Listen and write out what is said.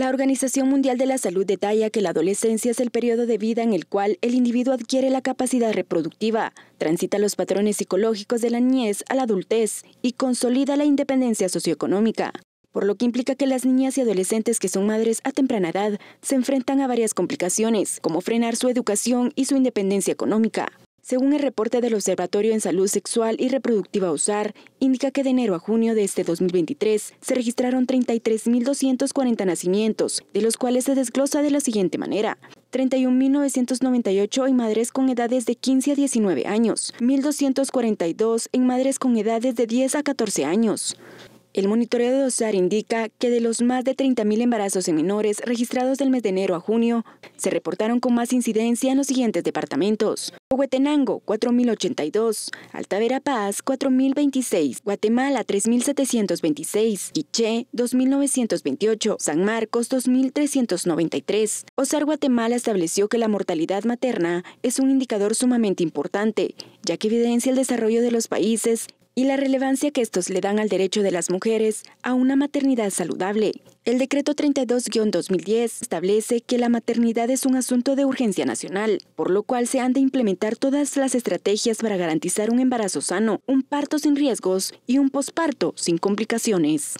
La Organización Mundial de la Salud detalla que la adolescencia es el periodo de vida en el cual el individuo adquiere la capacidad reproductiva, transita los patrones psicológicos de la niñez a la adultez y consolida la independencia socioeconómica, por lo que implica que las niñas y adolescentes que son madres a temprana edad se enfrentan a varias complicaciones, como frenar su educación y su independencia económica. Según el reporte del Observatorio en Salud Sexual y Reproductiva USAR, indica que de enero a junio de este 2023 se registraron 33.240 nacimientos, de los cuales se desglosa de la siguiente manera. 31.998 en madres con edades de 15 a 19 años, 1.242 en madres con edades de 10 a 14 años, el monitoreo de OSAR indica que de los más de 30.000 embarazos en menores registrados del mes de enero a junio, se reportaron con más incidencia en los siguientes departamentos. Huetenango, 4.082, Altavera Paz, 4.026, Guatemala, 3.726, Quiché, 2.928, San Marcos, 2.393. OSAR Guatemala estableció que la mortalidad materna es un indicador sumamente importante, ya que evidencia el desarrollo de los países y la relevancia que estos le dan al derecho de las mujeres a una maternidad saludable. El decreto 32-2010 establece que la maternidad es un asunto de urgencia nacional, por lo cual se han de implementar todas las estrategias para garantizar un embarazo sano, un parto sin riesgos y un posparto sin complicaciones.